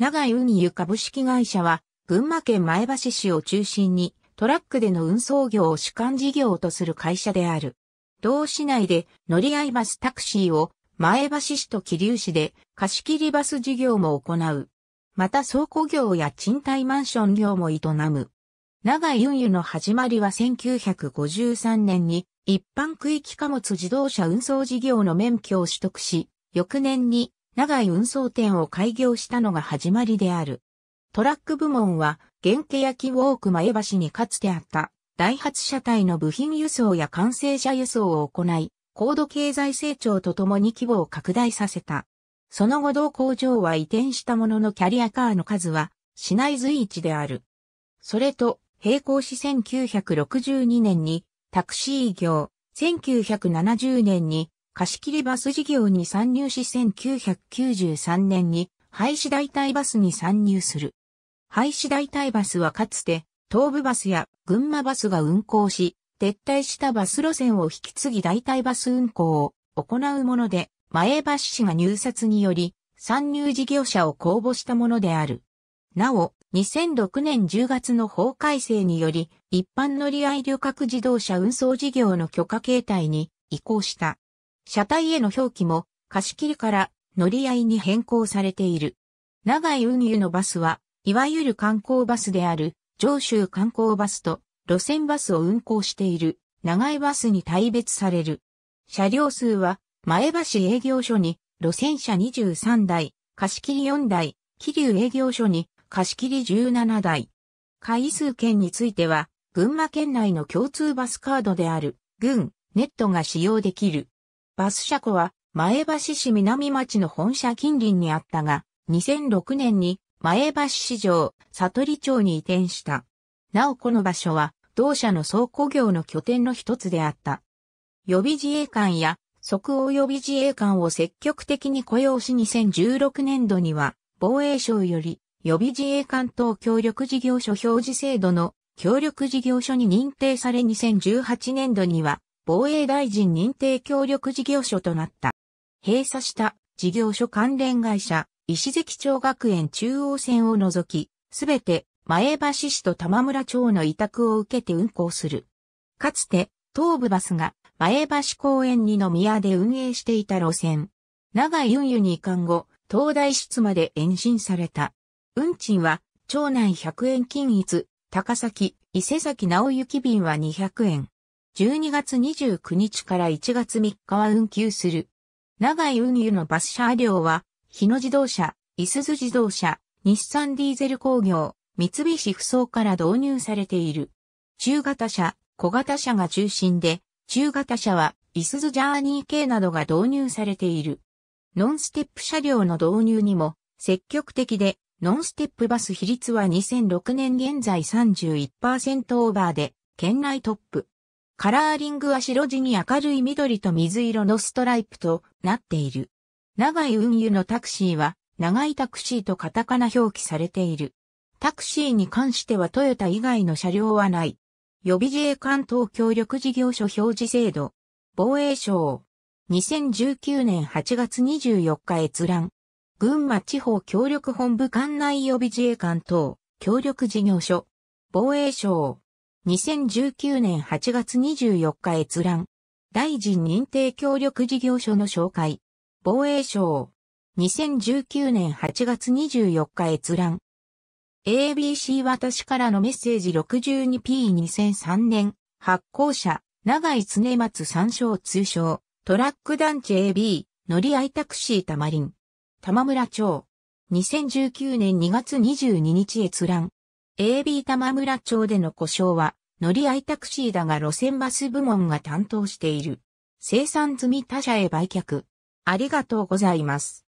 長井運輸株式会社は、群馬県前橋市を中心に、トラックでの運送業を主幹事業とする会社である。同市内で乗り合いバスタクシーを前橋市と桐生市で貸し切りバス事業も行う。また倉庫業や賃貸マンション業も営む。長井運輸の始まりは1953年に一般区域貨物自動車運送事業の免許を取得し、翌年に長井運送店を開業したのが始まりである。トラック部門は、原家焼ウォーク前橋にかつてあった、ハツ車体の部品輸送や完成車輸送を行い、高度経済成長とともに規模を拡大させた。その後同工場は移転したもののキャリアカーの数は、市内随一である。それと、並行し1962年に、タクシー業、1970年に貸切バス事業に参入し1993年に廃止代替バスに参入する。廃止代替バスはかつて東部バスや群馬バスが運行し、撤退したバス路線を引き継ぎ代替バス運行を行うもので、前橋市が入札により、参入事業者を公募したものである。なお、2006年10月の法改正により、一般乗り合い旅客自動車運送事業の許可形態に移行した。車体への表記も貸し切りから乗り合いに変更されている。長井運輸のバスは、いわゆる観光バスである上州観光バスと路線バスを運行している長井バスに大別される。車両数は前橋営業所に路線車23台、貸切4台、桐生営業所に貸切17台。回数券については、群馬県内の共通バスカードである、群、ネットが使用できる。バス車庫は前橋市南町の本社近隣にあったが、2006年に前橋市場、悟里町に移転した。なおこの場所は、同社の倉庫業の拠点の一つであった。予備自衛官や即応予備自衛官を積極的に雇用し2016年度には、防衛省より予備自衛官等協力事業所表示制度の協力事業所に認定され2018年度には防衛大臣認定協力事業所となった。閉鎖した事業所関連会社、石関町学園中央線を除き、すべて前橋市と玉村町の委託を受けて運行する。かつて、東武バスが前橋公園にの宮で運営していた路線。長井運輸に移管後、東大室まで延伸された。運賃は、町内100円均一、高崎、伊勢崎直行便は200円。12月29日から1月3日は運休する。長井運輸のバス車両は、日野自動車、いすゞ自動車、日産ディーゼル工業、三菱不走から導入されている。中型車、小型車が中心で、中型車は、いすゞジャーニー系などが導入されている。ノンステップ車両の導入にも、積極的で、ノンステップバス比率は2006年現在31%オーバーで、県内トップ。カラーリングは白地に明るい緑と水色のストライプとなっている。長い運輸のタクシーは、長いタクシーとカタカナ表記されている。タクシーに関してはトヨタ以外の車両はない。予備自衛官等協力事業所表示制度。防衛省。2019年8月24日閲覧。群馬地方協力本部管内予備自衛官等協力事業所。防衛省。2019年8月24日閲覧。大臣認定協力事業所の紹介。防衛省。2019年8月24日閲覧。ABC 私からのメッセージ 62P2003 年。発行者、長井常松参照通称、トラック団地 AB、乗り合いタクシーたまりん。玉村町。2019年2月22日閲覧。AB 玉村町での故障は、乗り合いタクシーだが路線バス部門が担当している。生産済み他社へ売却。ありがとうございます。